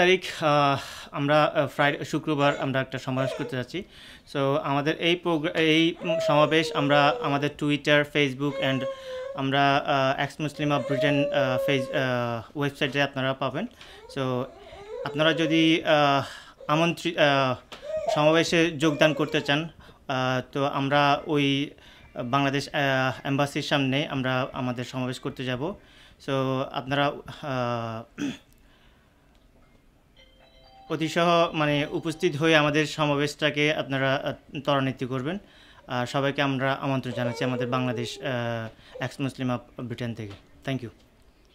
তারিখ আমরা ফ্রাইডে শুক্রবার আমরা একটা সমাবেশ করতে যাচ্ছি সো আমাদের এই প্রোগ্রাম এই সমাবেশ আমরা আমাদের টুইটার ফেসবুক অ্যান্ড আমরা ex Muslim of Britain face ওয়েবসাইটে আপনারা পাবেন সো আপনারা যদি আমন্ত্রিত সমাবেশে যোগদান করতে চান তো আমরা ওই বাংলাদেশ অ্যাম্বাসির সামনে আমরা আমাদের সমাবেশ করতে যাব সো আপনারা অতিসহ মানে উপস্থিত হয়ে আমাদের সমাবেশটাকে আপনারা ত্বরান্বিত করবেন সবাইকে আমরা আমন্ত্রণ জানাচ্ছি আমাদের Bangladesh ex Muslim of Britain থেকে থ্যাংক ইউ